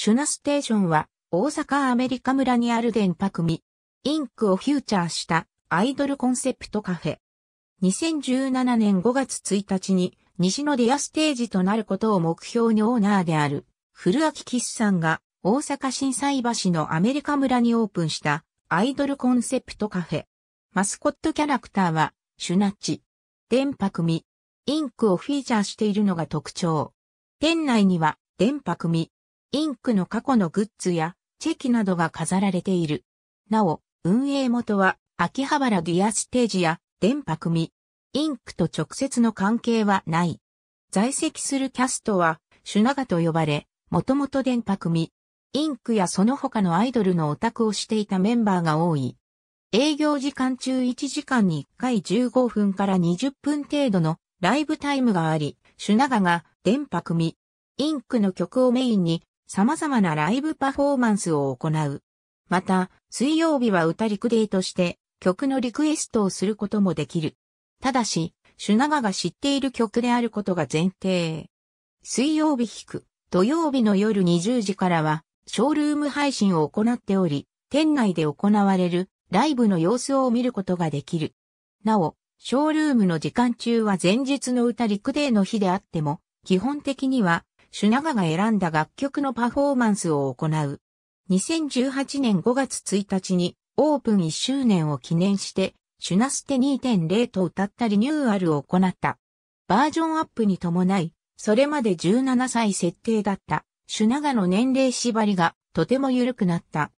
シュナステーションは大阪アメリカ村にある電波組、インクをフューチャーしたアイドルコンセプトカフェ。2017年5月1日に西のディアステージとなることを目標にオーナーである古キスさんが大阪震災橋のアメリカ村にオープンしたアイドルコンセプトカフェ。マスコットキャラクターはシュナッチ、電波組、インクをフィーチャーしているのが特徴。店内には電波組、インクの過去のグッズやチェキなどが飾られている。なお、運営元は秋葉原ディアステージや電波組、インクと直接の関係はない。在籍するキャストは、シュナガと呼ばれ、もともと電波組、インクやその他のアイドルのオタクをしていたメンバーが多い。営業時間中1時間に1回15分から20分程度のライブタイムがあり、シュナガが電波組、インクの曲をメインに様々なライブパフォーマンスを行う。また、水曜日は歌リクデーとして曲のリクエストをすることもできる。ただし、シュナガが知っている曲であることが前提。水曜日弾く、土曜日の夜20時からは、ショールーム配信を行っており、店内で行われるライブの様子を見ることができる。なお、ショールームの時間中は前日の歌リクデーの日であっても、基本的にはシュナガが選んだ楽曲のパフォーマンスを行う。2018年5月1日にオープン1周年を記念して、シュナステ2.0と歌ったリニューアルを行った。バージョンアップに伴い、それまで17歳設定だったシュナガの年齢縛りがとても緩くなった。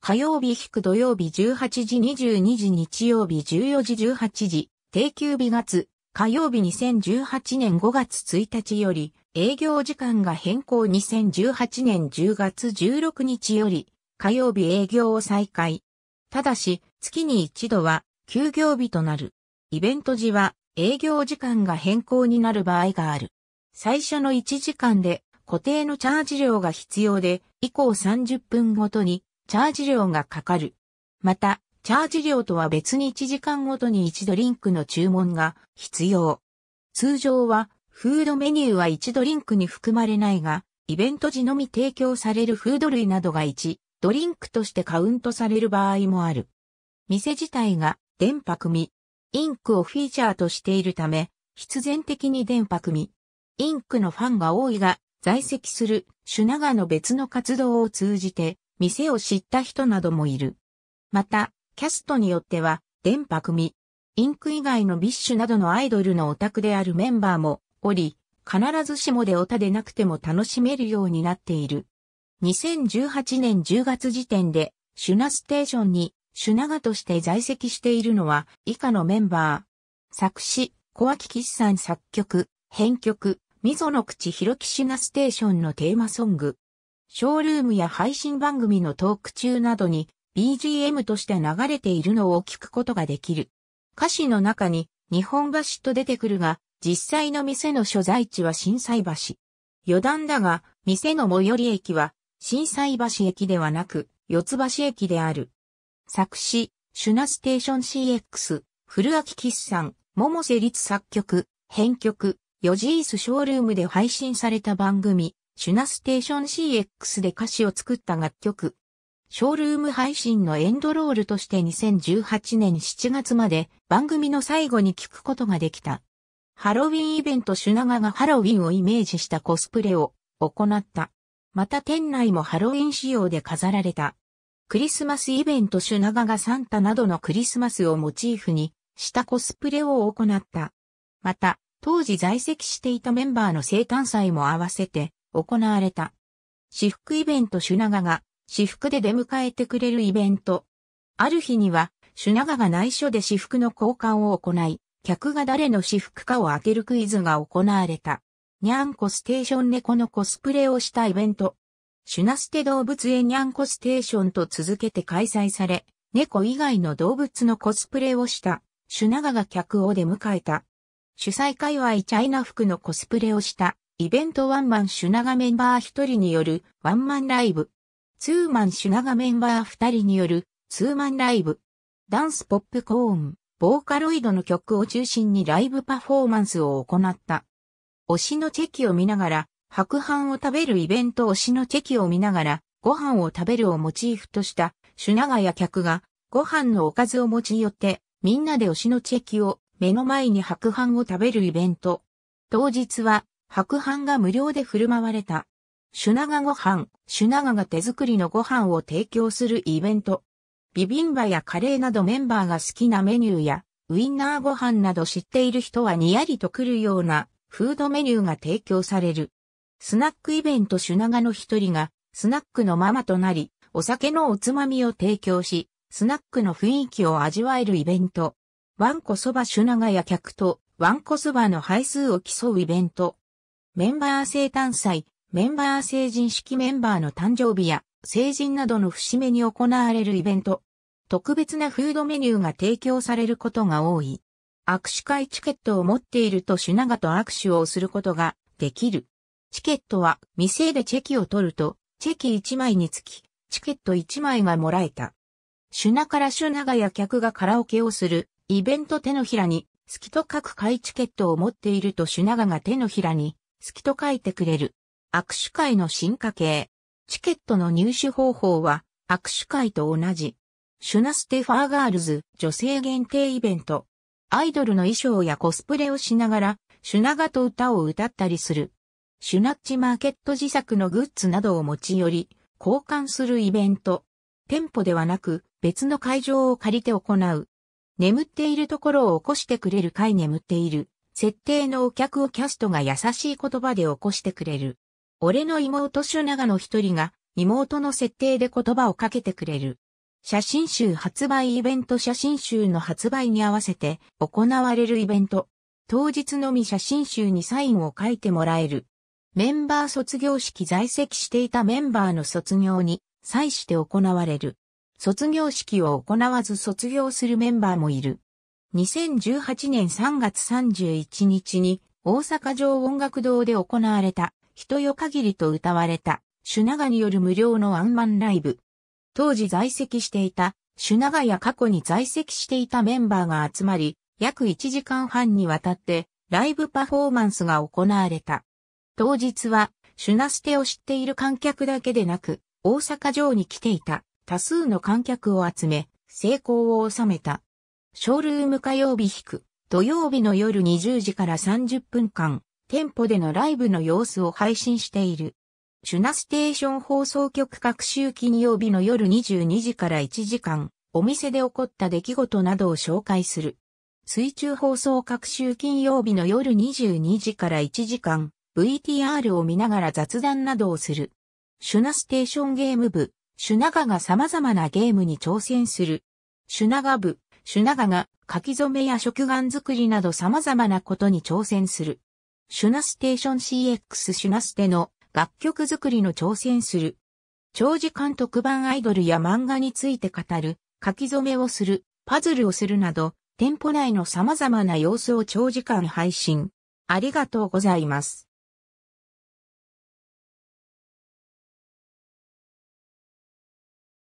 火曜日引く土曜日18時22時日曜日14時18時定休日月火曜日2018年5月1日より、営業時間が変更2018年10月16日より、火曜日営業を再開。ただし、月に一度は休業日となる。イベント時は営業時間が変更になる場合がある。最初の1時間で固定のチャージ料が必要で、以降30分ごとにチャージ料がかかる。また、チャージ料とは別に1時間ごとに1ドリンクの注文が必要。通常は、フードメニューは1ドリンクに含まれないが、イベント時のみ提供されるフード類などが1、ドリンクとしてカウントされる場合もある。店自体が、電波組、インクをフィーチャーとしているため、必然的に電波組、インクのファンが多いが、在籍する、シュナガの別の活動を通じて、店を知った人などもいる。また、キャストによっては、電波組、インク以外のビッシュなどのアイドルのオタクであるメンバーもおり、必ずしもでオタでなくても楽しめるようになっている。2018年10月時点で、シュナステーションに、シュナガとして在籍しているのは、以下のメンバー。作詞、小脇岸さん作曲、編曲、溝の口広木きシュナステーションのテーマソング。ショールームや配信番組のトーク中などに BGM として流れているのを聞くことができる。歌詞の中に日本橋と出てくるが、実際の店の所在地は震災橋。余談だが、店の最寄り駅は、震災橋駅ではなく、四つ橋駅である。作詞、シュナステーション CX、古明吉さん、桃瀬律作曲、編曲、ヨジースショールームで配信された番組、シュナステーション CX で歌詞を作った楽曲、ショールーム配信のエンドロールとして2018年7月まで番組の最後に聞くことができた。ハロウィンイベントシュナガがハロウィンをイメージしたコスプレを行った。また店内もハロウィン仕様で飾られた。クリスマスイベントシュナガがサンタなどのクリスマスをモチーフにしたコスプレを行った。また、当時在籍していたメンバーの生誕祭も合わせて行われた。私服イベントシュナガが私服で出迎えてくれるイベント。ある日には、シュナガが内緒で私服の交換を行い、客が誰の私服かを当てるクイズが行われた。ニャンコステーション猫のコスプレをしたイベント。シュナステ動物園ニャンコステーションと続けて開催され、猫以外の動物のコスプレをした、シュナガが客を出迎えた。主催界隈チャイナ服のコスプレをした、イベントワンマンシュナガメンバー一人によるワンマンライブ。ツーマンシュナガメンバー二人によるツーマンライブ。ダンスポップコーン、ボーカロイドの曲を中心にライブパフォーマンスを行った。推しのチェキを見ながら、白飯を食べるイベント推しのチェキを見ながら、ご飯を食べるをモチーフとした、シュナガや客が、ご飯のおかずを持ち寄って、みんなで推しのチェキを、目の前に白飯を食べるイベント。当日は、白飯が無料で振る舞われた。シュナガご飯、シュナガが手作りのご飯を提供するイベント。ビビンバやカレーなどメンバーが好きなメニューや、ウィンナーご飯など知っている人はにやりと来るようなフードメニューが提供される。スナックイベントシュナガの一人が、スナックのママとなり、お酒のおつまみを提供し、スナックの雰囲気を味わえるイベント。ワンコそばシュナガや客と、ワンコそばの配数を競うイベント。メンバー生誕祭、メンバー成人式メンバーの誕生日や成人などの節目に行われるイベント。特別なフードメニューが提供されることが多い。握手会チケットを持っているとシュナガと握手をすることができる。チケットは店でチェキを取ると、チェキ1枚につき、チケット1枚がもらえた。シュナからシュナガや客がカラオケをする、イベント手のひらに、好きと書く会チケットを持っているとシュナガが手のひらに、好きと書いてくれる。握手会の進化系。チケットの入手方法は握手会と同じ。シュナステファーガールズ女性限定イベント。アイドルの衣装やコスプレをしながら、シュナガと歌を歌ったりする。シュナッチマーケット自作のグッズなどを持ち寄り、交換するイベント。店舗ではなく、別の会場を借りて行う。眠っているところを起こしてくれる会眠っている。設定のお客をキャストが優しい言葉で起こしてくれる。俺の妹シュナガの一人が、妹の設定で言葉をかけてくれる。写真集発売イベント写真集の発売に合わせて行われるイベント。当日のみ写真集にサインを書いてもらえる。メンバー卒業式在籍していたメンバーの卒業に際して行われる。卒業式を行わず卒業するメンバーもいる。2018年3月31日に大阪城音楽堂で行われた人よ限りと歌われた、シュナガによる無料のワンマンライブ。当時在籍していた、シュナガや過去に在籍していたメンバーが集まり、約1時間半にわたって、ライブパフォーマンスが行われた。当日は、シュナステを知っている観客だけでなく、大阪城に来ていた多数の観客を集め、成功を収めた。ショールーム火曜日引く、土曜日の夜20時から30分間、店舗でのライブの様子を配信している。シュナステーション放送局各週金曜日の夜22時から1時間、お店で起こった出来事などを紹介する。水中放送各週金曜日の夜22時から1時間、VTR を見ながら雑談などをする。シュナステーションゲーム部、シュナガが様々なゲームに挑戦する。シュナガ部、シュナガが書き初めや食玩作りなど様々なことに挑戦する。シュナステーション CX シュナステの楽曲作りの挑戦する。長時間特番アイドルや漫画について語る、書き初めをする、パズルをするなど、店舗内の様々な様子を長時間配信。ありがとうございます。